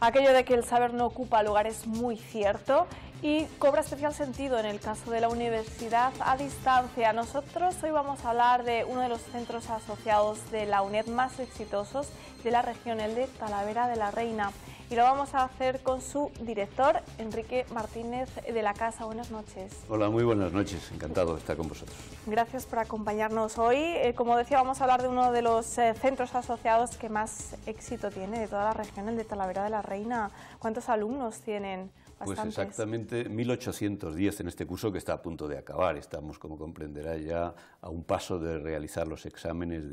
Aquello de que el saber no ocupa lugar es muy cierto y cobra especial sentido en el caso de la universidad a distancia. Nosotros hoy vamos a hablar de uno de los centros asociados de la UNED más exitosos de la región, el de Talavera de la Reina. Y lo vamos a hacer con su director, Enrique Martínez de la Casa. Buenas noches. Hola, muy buenas noches. Encantado de estar con vosotros. Gracias por acompañarnos hoy. Eh, como decía, vamos a hablar de uno de los eh, centros asociados que más éxito tiene de toda la región, el de Talavera de la Reina. ¿Cuántos alumnos tienen? Pues exactamente 1810 en este curso que está a punto de acabar. Estamos, como comprenderá, ya a un paso de realizar los exámenes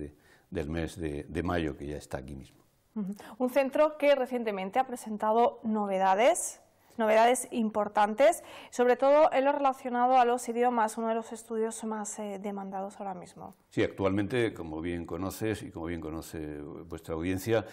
del mes de, mayo, que ya está aquí mismo. Un centro que recientemente ha presentado novedades novedades importantes, sobre todo en lo relacionado a los idiomas, uno de los estudios más eh, demandados ahora mismo. Sí, actualmente, como bien conoces y como bien conoce vuestra audiencia,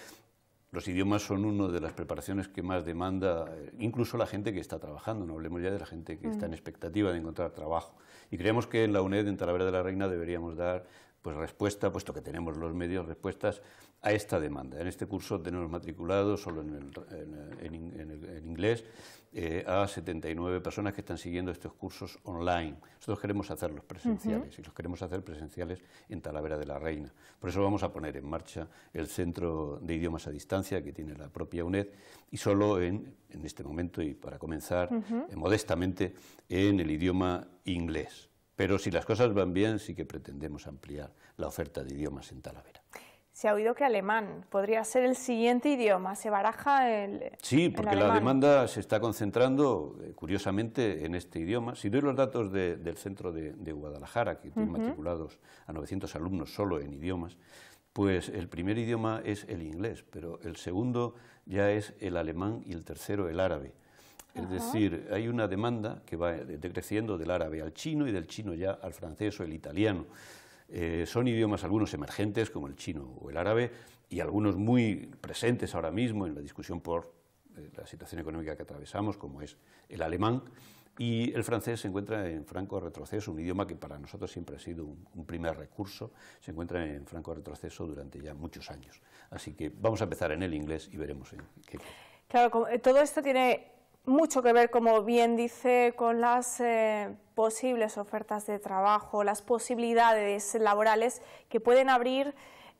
los idiomas son una de las preparaciones que más demanda, eh, incluso la gente que está trabajando, no hablemos ya de la gente que está en mm. expectativa de encontrar trabajo. Y creemos que en la UNED, en Talavera de la Reina, deberíamos dar pues, respuesta, puesto que tenemos los medios, respuestas a esta demanda. En este curso tenemos matriculados, solo en, el, en, en, en inglés, eh, a 79 personas que están siguiendo estos cursos online. Nosotros queremos hacerlos presenciales y los queremos hacer presenciales en Talavera de la Reina. Por eso vamos a poner en marcha el Centro de Idiomas a Distancia que tiene la propia UNED y solo en, este momento y para comenzar eh, modestamente en el idioma inglés. Pero si las cosas van bien, sí que pretendemos ampliar la oferta de idiomas en Talavera se ha oído que alemán podría ser el siguiente idioma. Se baraja el. Sí, porque la demanda se está concentrando, eh, curiosamente, en este idioma. Si doy los datos del centro de, Guadalajara, que tiene matriculados a 900 alumnos solo en idiomas, pues el primer idioma es el inglés, pero el segundo ya es el alemán y el tercero el árabe. Es decir, hay una demanda que va decreciendo del árabe al chino y del chino ya al francés o el italiano. Eh, son idiomas algunos emergentes, como el chino o el árabe, y algunos muy presentes ahora mismo en la discusión por eh, la situación económica que atravesamos, como es el alemán. Y el francés se encuentra en franco retroceso, un idioma que para nosotros siempre ha sido un, primer recurso, se encuentra en franco retroceso durante ya muchos años. Así que vamos a empezar en el inglés y veremos en qué. Claro, eh, todo esto tiene mucho que ver, como bien dice, con las eh, posibles ofertas de trabajo, las posibilidades laborales que pueden abrir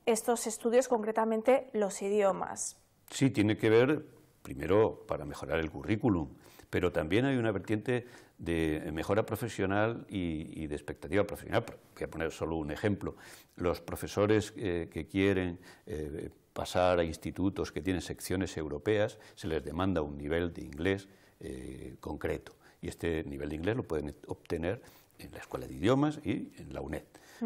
estos estudios, concretamente los idiomas. Sí, tiene que ver, primero, para mejorar el currículum, pero también hay una vertiente de mejora profesional y, de expectativa profesional. Voy a poner solo un ejemplo. Los profesores eh, que quieren... Eh, pasar a institutos que tienen secciones europeas, se les demanda un nivel de inglés eh, concreto. Y este nivel de inglés lo pueden obtener en la Escuela de Idiomas y en la UNED.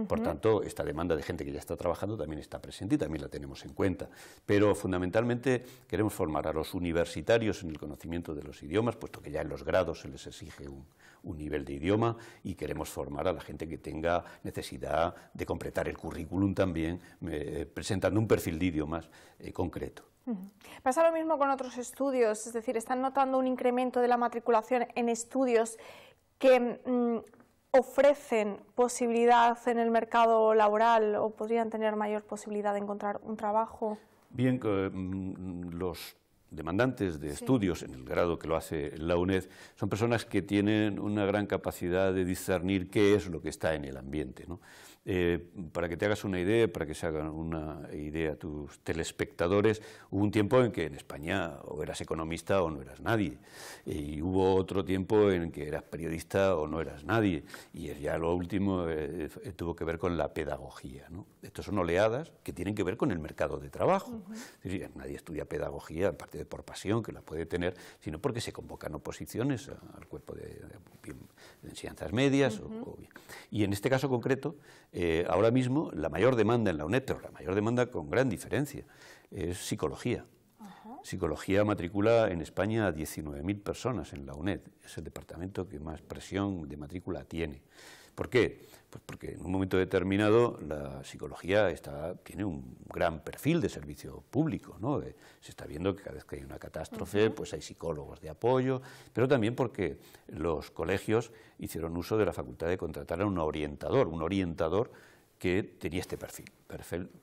Por tanto, esta demanda de gente que ya está trabajando también está presente y también la tenemos en cuenta. Pero fundamentalmente queremos formar a los universitarios en el conocimiento de los idiomas, puesto que ya en los grados se les exige un, un nivel de idioma y queremos formar a la gente que tenga necesidad de completar el currículum también, eh, presentando un perfil de idiomas eh, concreto. Pasa lo mismo con otros estudios, es decir, están notando un incremento de la matriculación en estudios que mm, ofrecen posibilidad en el mercado laboral o podrían tener mayor posibilidad de encontrar un trabajo. Bien, eh, mm, los demandantes de estudios en el grado que lo hace la UNED son personas que tienen una gran capacidad de discernir qué es lo que está en el ambiente. Eh, para que te hagas una idea, para que se hagan una idea tus telespectadores, hubo un tiempo en que en España o eras economista o no eras nadie, y hubo otro tiempo en que eras periodista o no eras nadie, y ya lo último eh, eh, tuvo que ver con la pedagogía. ¿no? Estas son oleadas que tienen que ver con el mercado de trabajo. nadie estudia pedagogía, aparte por pasión, que la puede tener, sino porque se convocan oposiciones al cuerpo de, enseñanzas medias. Y en este caso concreto, eh, ahora mismo la mayor demanda en la UNED, pero la mayor demanda con gran diferencia, es psicología. Psicología matricula en España a 19.000 personas en la UNED. Es el departamento que más presión de matrícula tiene. ¿Por qué? Pues porque en un momento determinado la psicología tiene un gran perfil de servicio público, ¿no? Eh, se está viendo que cada vez que hay una catástrofe, pues hay psicólogos de apoyo, pero también porque los colegios hicieron uso de la facultad de contratar a un orientador, un orientador que tenía este perfil,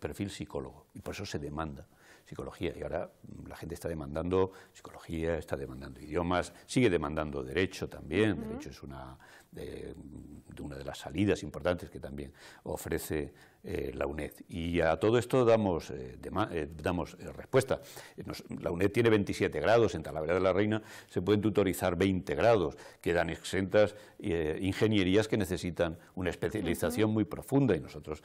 perfil psicólogo, y por eso se demanda psicología. Y ahora la gente está demandando psicología, está demandando idiomas, sigue demandando derecho también. Derecho es una eh, de una de las salidas importantes que también ofrece eh, la UNED. Y a todo esto damos, eh, eh, respuesta. la UNED tiene 27 grados, en Talavera de la Reina se pueden tutorizar 20 grados, quedan exentas ingenierías que necesitan una especialización muy profunda y nosotros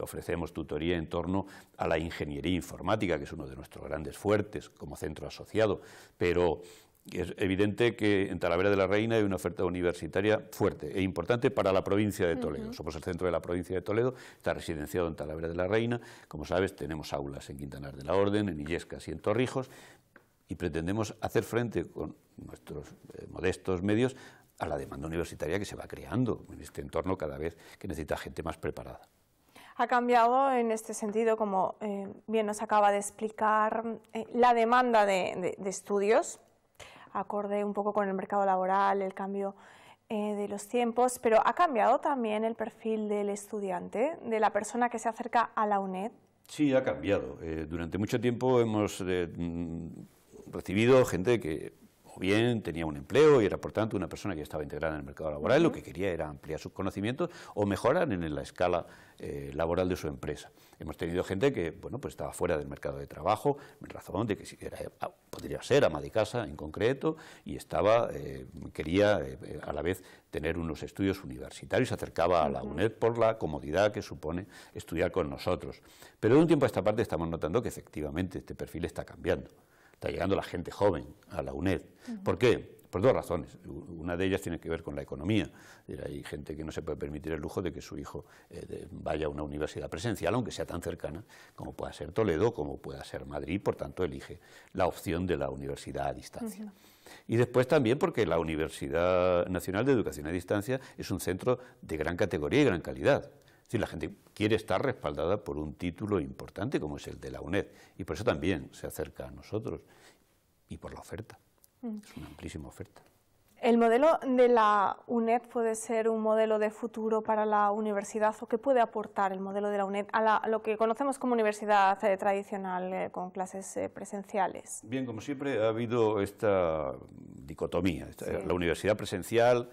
ofrecemos tutoría en torno a la ingeniería informática, que es uno de nuestros grandes fuertes como centro asociado. Pero es evidente que en Talavera de la Reina hay una oferta universitaria fuerte e importante para la provincia de Toledo. Somos el centro de la provincia de Toledo, está residenciado en Talavera de la Reina. Como sabes, tenemos aulas en Quintanar de la Orden, en Illescas y en Torrijos. Y pretendemos hacer frente con nuestros eh, modestos medios a la demanda universitaria que se va creando en este entorno cada vez que necesita gente más preparada. Ha cambiado en este sentido, como eh, bien nos acaba de explicar, eh, la demanda de estudios acorde un poco con el mercado laboral, el cambio eh, de los tiempos, pero ha cambiado también el perfil del estudiante, de la persona que se acerca a la UNED. Sí, ha cambiado. Eh, durante mucho tiempo hemos eh, mm, recibido gente que o bien tenía un empleo y era por tanto una persona que estaba integrada en el mercado laboral, lo que quería era ampliar sus conocimientos o mejorar en la escala eh, laboral de su empresa. Hemos tenido gente que bueno, pues estaba fuera del mercado de trabajo, en razón de que si ah, podría ser ama de casa en concreto, y estaba, eh, quería eh, a la vez tener unos estudios universitarios, se acercaba a la UNED por la comodidad que supone estudiar con nosotros. Pero de un tiempo a esta parte estamos notando que efectivamente este perfil está cambiando está llegando la gente joven a la UNED. ¿Por qué? Por dos razones. Una de ellas tiene que ver con la economía. Hay gente que no se puede permitir el lujo de que su hijo eh, vaya a una universidad presencial, aunque sea tan cercana como pueda ser Toledo, como pueda ser Madrid, por tanto elige la opción de la universidad a distancia. Y después también porque la Universidad Nacional de Educación a Distancia es un centro de gran categoría y gran calidad la gente quiere estar respaldada por un título importante como es el de la UNED y por eso también se acerca a nosotros y por la oferta. Mm. Es una amplísima oferta. ¿El modelo de la UNED puede ser un modelo de futuro para la universidad o qué puede aportar el modelo de la UNED a, lo que conocemos como universidad eh, tradicional eh, con clases eh, presenciales? Bien, como siempre ha habido esta dicotomía, la universidad presencial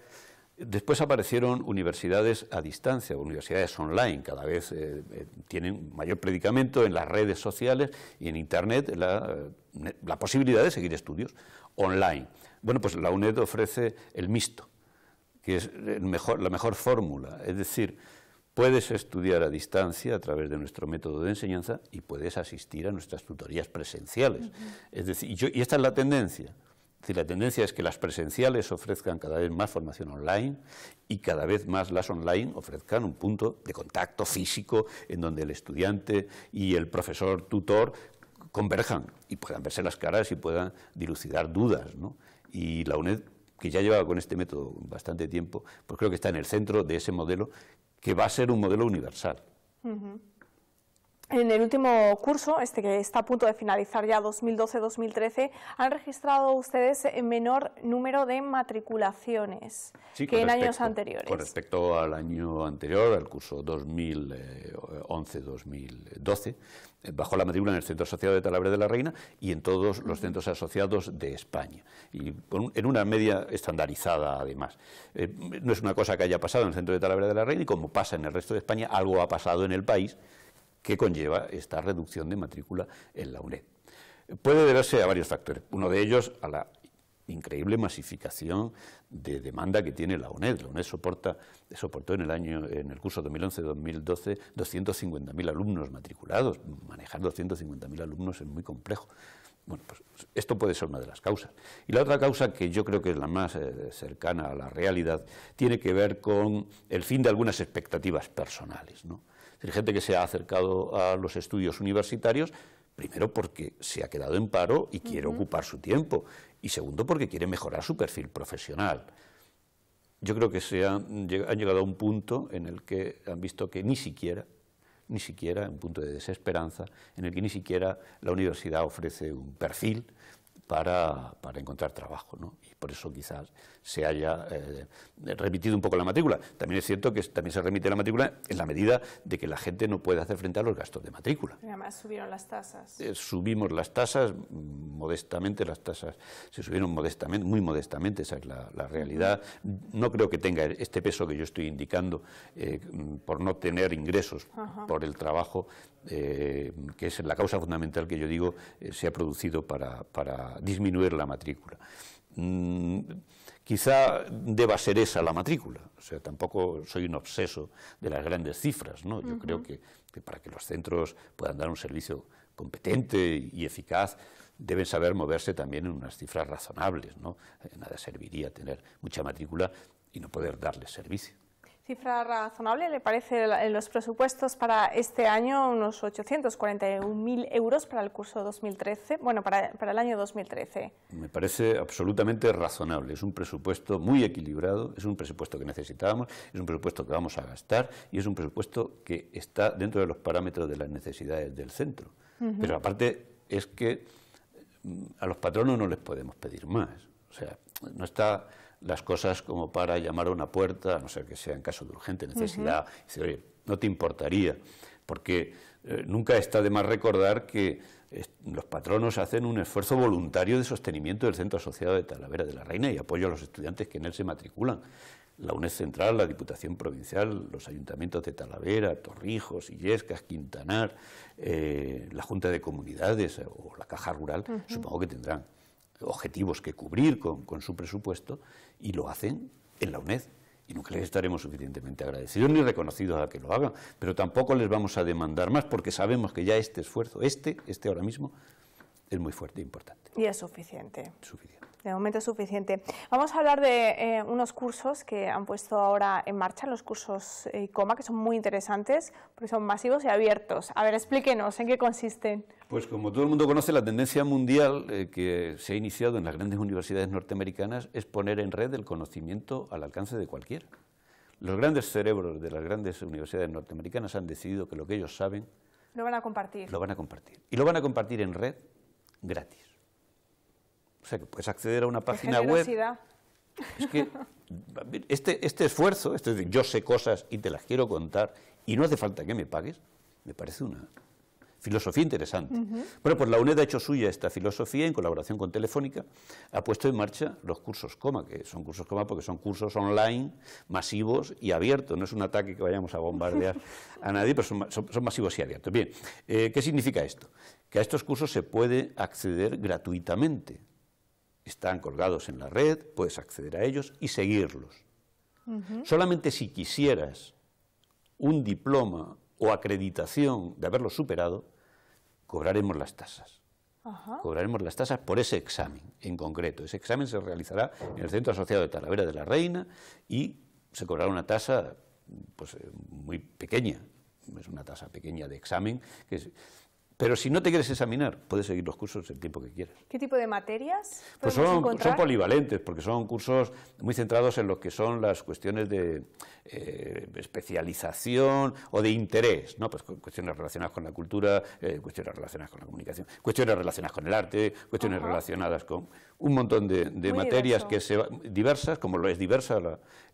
Después aparecieron universidades a distancia, universidades online, cada vez eh, eh, tienen mayor predicamento en las redes sociales y en Internet eh, la, posibilidad de seguir estudios online. Bueno, pues la UNED ofrece el mixto, que es la mejor fórmula, es decir, Puedes estudiar a distancia a través de nuestro método de enseñanza y puedes asistir a nuestras tutorías presenciales. Es decir, y esta es la tendencia la tendencia es que las presenciales ofrezcan cada vez más formación online y cada vez más las online ofrezcan un punto de contacto físico en donde el estudiante y el profesor tutor converjan y puedan verse las caras y puedan dilucidar dudas. Y la UNED, que ya llevado con este método bastante tiempo, pues creo que está en el centro de ese modelo que va a ser un modelo universal en el último curso, este que está a punto de finalizar ya 2012-2013, han registrado ustedes menor número de matriculaciones que en años anteriores. Con respecto al año anterior, al curso 2011-2012, eh, bajó la matrícula en el Centro Asociado de Talavera de la Reina y en todos los centros asociados de España, y en una media estandarizada además. Eh, no es una cosa que haya pasado en el Centro de Talavera de la Reina y como pasa en el resto de España, algo ha pasado en el país que conlleva esta reducción de matrícula en la UNED. Puede deberse a varios factores. Uno de ellos a la increíble masificación de demanda que tiene la UNED. La UNED soporta, soportó en el año en el curso 2011-2012 250.000 alumnos matriculados. Manejar 250.000 alumnos es muy complejo. Bueno, pues esto puede ser una de las causas. Y la otra causa, que yo creo que es la más eh, cercana a la realidad, tiene que ver con el fin de algunas expectativas personales. ¿no? Hay gente que se ha acercado a los estudios universitarios, primero porque se ha quedado en paro y quiere ocupar su tiempo, y segundo porque quiere mejorar su perfil profesional. Yo creo que se han llegado a un punto en el que han visto que ni siquiera ni siquiera, en punto de desesperanza, en el que ni siquiera la universidad ofrece un perfil para, encontrar trabajo. ¿no? Y por eso quizás se haya eh, remitido un poco la matrícula. También es cierto que también se remite la matrícula en la medida de que la gente no puede hacer frente a los gastos de matrícula. además subieron las tasas. Eh, subimos las tasas, mm, modestamente las tasas se subieron modestamente, muy modestamente, esa es la, realidad. No creo que tenga este peso que yo estoy indicando eh, mm, por no tener ingresos por el trabajo, que es la causa fundamental que yo digo se ha producido para, para disminuir la matrícula. Mm, quizá deba ser esa la matrícula, o sea, tampoco soy un obseso de las grandes cifras, ¿no? Yo creo que, para que los centros puedan dar un servicio competente y eficaz, deben saber moverse también en unas cifras razonables, ¿no? Eh, nada serviría tener mucha matrícula y no poder darles servicio cifra razonable, le parece, en los presupuestos para este año unos 841.000 euros para el curso 2013, bueno, para, el año 2013. Me parece absolutamente razonable, es un presupuesto muy equilibrado, es un presupuesto que necesitábamos, es un presupuesto que vamos a gastar y es un presupuesto que está dentro de los parámetros de las necesidades del centro. Pero aparte es que mm, a los patronos no les podemos pedir más, o sea, no está las cosas como para llamar a una puerta, a no ser que sea en caso de urgente necesidad, y decir, oye, no te importaría, porque eh, nunca está de más recordar que eh, los patronos hacen un esfuerzo voluntario de sostenimiento del Centro Asociado de Talavera de la Reina y apoyo a los estudiantes que en él se matriculan. La UNED Central, la Diputación Provincial, los ayuntamientos de Talavera, Torrijos, Illescas, Quintanar, eh, la Junta de Comunidades o la Caja Rural, supongo que tendrán objetivos que cubrir con, su presupuesto y lo hacen en la UNED. Y nunca les estaremos suficientemente agradecidos ni reconocidos a que lo hagan, pero tampoco les vamos a demandar más porque sabemos que ya este esfuerzo, este, este ahora mismo, es muy fuerte e importante. Y es suficiente. Suficiente. De momento es suficiente. Vamos a hablar de eh, unos cursos que han puesto ahora en marcha, los cursos ICOMA, eh, que son muy interesantes, porque son masivos y abiertos. A ver, explíquenos en qué consisten. Pues como todo el mundo conoce, la tendencia mundial eh, que se ha iniciado en las grandes universidades norteamericanas es poner en red el conocimiento al alcance de cualquiera. Los grandes cerebros de las grandes universidades norteamericanas han decidido que lo que ellos saben... Lo van a compartir. Lo van a compartir. Y lo van a compartir en red gratis. O sea, que puedes acceder a una página web. Es que este, este, esfuerzo, este yo sé cosas y te las quiero contar y no hace falta que me pagues, me parece una filosofía interesante. Bueno, pues la UNED ha hecho suya esta filosofía en colaboración con Telefónica, ha puesto en marcha los cursos Coma, que son cursos Coma porque son cursos online, masivos y abiertos, no es un ataque que vayamos a bombardear a nadie, pero son, masivos y abiertos. Bien, eh, ¿qué significa esto? Que a estos cursos se puede acceder gratuitamente, están colgados en la red, puedes acceder a ellos y seguirlos. Solamente si quisieras un diploma o acreditación de haberlo superado, cobraremos las tasas. Cobraremos las tasas por ese examen en concreto. Ese examen se realizará en el Centro Asociado de Talavera de la Reina y se cobrará una tasa pues, eh, muy pequeña. Es una tasa pequeña de examen que pero si no te quieres examinar, puedes seguir los cursos el tiempo que quieras. ¿Qué tipo de materias? Pues son, polivalentes, porque son cursos muy centrados en lo que son las cuestiones de eh, especialización o de interés, ¿no? Pues cuestiones relacionadas con la cultura, eh, cuestiones relacionadas con la comunicación, cuestiones relacionadas con el arte, cuestiones relacionadas con un montón de, materias que se diversas, como lo es diversa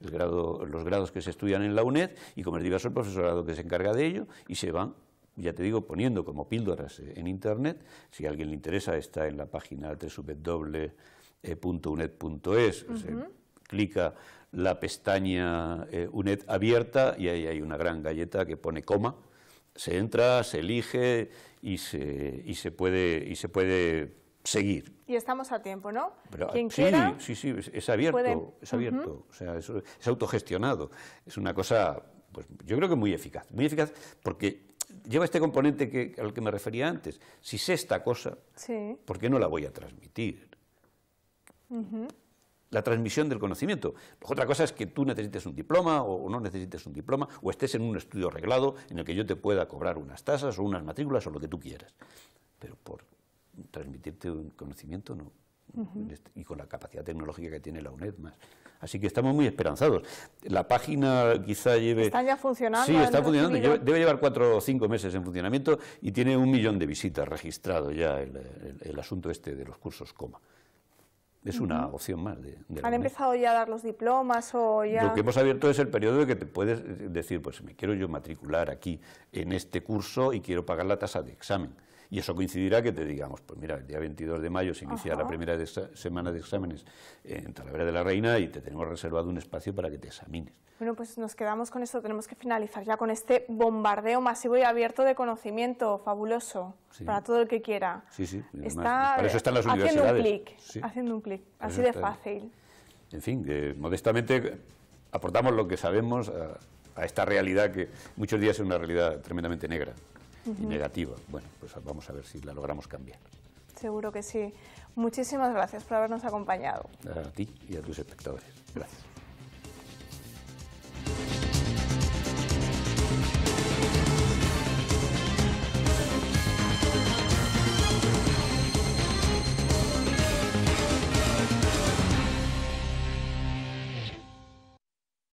el grado, los grados que se estudian en la UNED y como es diverso el profesorado que se encarga de ello y se van ya te digo, poniendo como píldoras eh, en Internet. Si a alguien le interesa, está en la página www.unet.es... clica la pestaña eh, UNED abierta y ahí hay una gran galleta que pone coma. Se entra, se elige y se, y se puede, y se puede seguir. Y estamos a tiempo, ¿no? sí, sí, sí, es, abierto, es abierto, o sea, es autogestionado. Es una cosa, pues yo creo que muy eficaz, muy eficaz porque lleva este componente al que me refería antes. Si sé esta cosa, ¿por qué no la voy a transmitir? La transmisión del conocimiento. Otra cosa es que tú necesites un diploma o, no necesites un diploma o estés en un estudio reglado en el que yo te pueda cobrar unas tasas o unas matrículas o lo que tú quieras. Pero por transmitirte un conocimiento no. Este, y con la capacidad tecnológica que tiene la UNED más. Así que estamos muy esperanzados. La página quizá lleve... ¿Están ya funcionando? Sí, está funcionando. debe llevar cuatro o cinco meses en funcionamiento y tiene un millón de visitas registrado ya el, asunto este de los cursos coma. Es una opción más. ¿Han empezado ya a dar los diplomas o ya...? Lo que hemos abierto es el periodo de que te puedes decir, pues me quiero yo matricular aquí en este curso y quiero pagar la tasa de examen y eso coincidirá que te digamos, pues mira, el día 22 de mayo se inicia la primera semana de exámenes en Talavera de la Reina y te tenemos reservado un espacio para que te examines. Bueno, pues nos quedamos con esto, tenemos que finalizar ya con este bombardeo masivo y abierto de conocimiento fabuloso para todo el que quiera. Sí, sí, para eso están las universidades. Haciendo un clic, haciendo un clic, así de fácil. En fin, modestamente aportamos lo que sabemos a esta realidad que muchos días es una realidad tremendamente negra. Y negativa. Bueno, pues vamos a ver si la logramos cambiar. Seguro que sí. Muchísimas gracias por habernos acompañado. A ti y a tus espectadores. Gracias.